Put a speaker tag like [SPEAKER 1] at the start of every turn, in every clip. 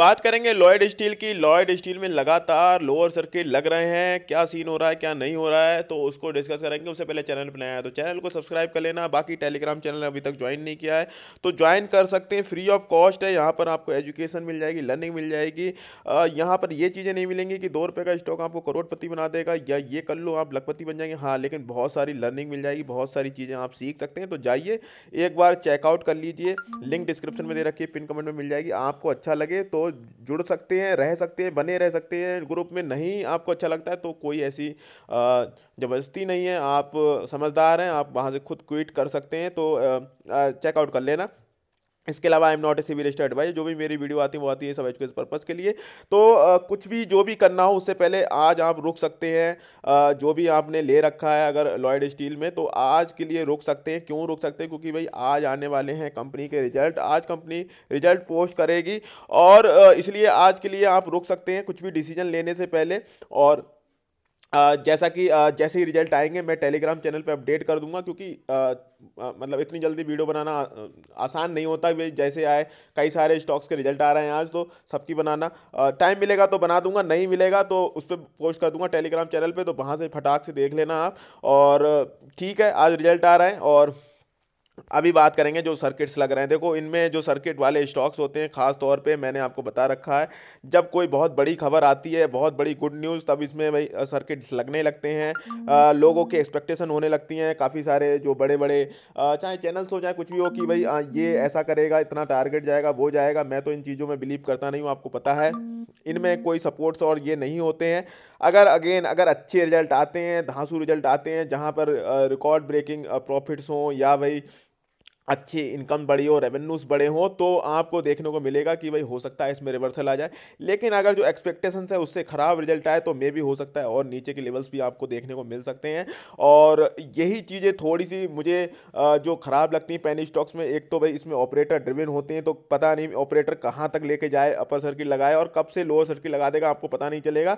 [SPEAKER 1] बात करेंगे Lloyd steel की लॉयड स्टील में लगातार लोअर सर्किट लग रहे हैं क्या सीन हो रहा है क्या नहीं हो रहा है तो उसको डिस्कस करेंगे उससे पहले चैनल पर नया है तो चैनल को सब्सक्राइब कर लेना बाकी टेलीग्राम चैनल अभी तक ज्वाइन नहीं किया है तो ज्वाइन कर सकते हैं फ्री ऑफ कॉस्ट है यहाँ पर आपको एजुकेशन मिल जाएगी लर्निंग मिल जाएगी यहाँ पर ये चीज़ें नहीं मिलेंगी कि दो रुपये का स्टॉक आपको करोड़पति बना देगा या ये कर लो आप लखपति बन जाएंगे हाँ लेकिन बहुत सारी लर्निंग मिल जाएगी बहुत सारी चीज़ें आप सीख सकते हैं तो जाइए एक बार चेकआउट कर लीजिए लिंक डिस्क्रिप्शन में दे रखिए पिन कमेंट में मिल जाएगी आपको अच्छा लगे तो जुड़ सकते हैं रह सकते हैं बने रह सकते हैं ग्रुप में नहीं आपको अच्छा लगता है तो कोई ऐसी ज़बरदस्ती नहीं है आप समझदार हैं आप वहाँ से खुद क्विट कर सकते हैं तो चेकआउट कर लेना इसके अलावा I am not a C registered adviser जो भी मेरी वीडियो आती है वो आती है सब एजुकेशन पर्पज़ के लिए तो आ, कुछ भी जो भी करना हो उससे पहले आज आप रुक सकते हैं आ, जो भी आपने ले रखा है अगर लॉयड स्टील में तो आज के लिए रुक सकते हैं क्यों रुक सकते हैं क्योंकि भाई आज आने वाले हैं कंपनी के रिजल्ट आज कंपनी रिजल्ट पोस्ट करेगी और इसलिए आज के लिए आप रुक सकते हैं कुछ भी डिसीजन लेने से पहले और जैसा कि जैसे ही रिजल्ट आएंगे मैं टेलीग्राम चैनल पे अपडेट कर दूंगा क्योंकि मतलब इतनी जल्दी वीडियो बनाना आसान नहीं होता वे जैसे आए कई सारे स्टॉक्स के रिजल्ट आ रहे हैं आज तो सबकी बनाना टाइम मिलेगा तो बना दूंगा नहीं मिलेगा तो उस पर पोस्ट कर दूंगा टेलीग्राम चैनल पर तो वहाँ से फटाक से देख लेना आप और ठीक है आज रिजल्ट आ रहे हैं और अभी बात करेंगे जो सर्किट्स लग रहे हैं देखो इनमें जो सर्किट वाले स्टॉक्स होते हैं खास तौर पे मैंने आपको बता रखा है जब कोई बहुत बड़ी खबर आती है बहुत बड़ी गुड न्यूज़ तब इसमें भाई सर्किट्स लगने लगते हैं आ, हम्म। लोगों के एक्सपेक्टेशन होने लगती हैं काफ़ी सारे जो बड़े बड़े चाहे चैनल्स हो चाहे कुछ भी हो कि भाई ये हम्म। ऐसा करेगा इतना टारगेट जाएगा वो जाएगा मैं तो इन चीज़ों में बिलीव करता नहीं हूँ आपको पता है हम्म। इनमें कोई सपोर्ट्स और ये नहीं होते हैं अगर अगेन अगर अच्छे रिजल्ट आते हैं धांसू रिजल्ट आते हैं जहाँ पर रिकॉर्ड ब्रेकिंग प्रॉफिट्स हों या भाई अच्छी इनकम बढ़ी हो रेवेन्यूज़ बढ़े हों तो आपको देखने को मिलेगा कि भाई हो सकता है इसमें रिवर्सल आ जाए लेकिन अगर जो एक्सपेक्टेशन है उससे ख़राब रिजल्ट आए तो मे भी हो सकता है और नीचे के लेवल्स भी आपको देखने को मिल सकते हैं और यही चीज़ें थोड़ी सी मुझे जो ख़राब लगती हैं पैनी स्टॉक्स में एक तो भाई इसमें ऑपरेटर ड्रिविन होते हैं तो पता नहीं ऑपरेटर कहाँ तक लेके जाए अपर सर्किट लगाए और कब से लोअर सर्किट लगा देगा आपको पता नहीं चलेगा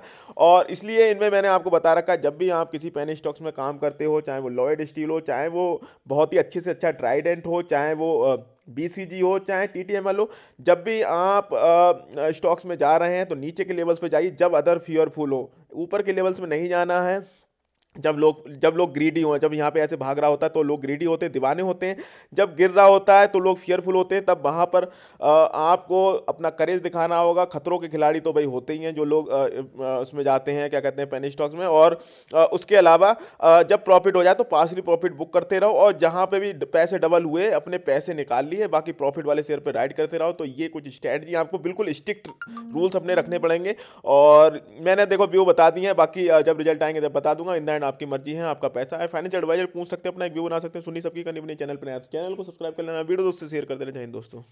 [SPEAKER 1] और इसलिए इनमें मैंने आपको बता रखा है जब भी आप किसी पैनी स्टॉक्स में काम करते हो चाहे वो लॉयड स्टील हो चाहे वो बहुत ही अच्छे से अच्छा ट्राइडेंट हो चाहे वो बी हो चाहे टी टी एम एल हो जब भी आप स्टॉक्स में जा रहे हैं तो नीचे के लेवल्स पे जाइए जब अदर फुल हो ऊपर के लेवल्स में नहीं जाना है जब लोग जब लोग ग्रीडी हों जब यहाँ पे ऐसे भाग रहा होता है तो लोग ग्रीडी होते हैं दीवाने होते हैं जब गिर रहा होता है तो लोग फियरफुल होते हैं तब वहाँ पर आपको अपना करेज दिखाना होगा खतरों के खिलाड़ी तो भाई होते ही हैं जो लोग उसमें जाते हैं क्या कहते हैं पेनी स्टॉक्स में और उसके अलावा जब प्रॉफिट हो जाए तो पासली प्रॉफिट बुक करते रहो और जहाँ पर भी पैसे डबल हुए अपने पैसे निकाल लिए बाकी प्रॉफिट वाले शेयर पर राइड करते रहो तो ये कुछ स्ट्रैटी आपको बिल्कुल स्ट्रिक्ट रूल्स अपने रखने पड़ेंगे और मैंने देखो व्यू बता दी है बाकी जब रिजल्ट आएंगे तब बता दूंगा इन एंड आपकी मर्जी है आपका पैसा है फाइनेंशियल एडवाइजर पूछ सकते हैं अपना एक व्यू बना सकते हैं सुनी सबकी करनी अपने चैनल पर नया तो चैनल को सब्सक्राइब कर लेना वीडियो दोस्तों शेयर कर देना चाहिए दोस्तों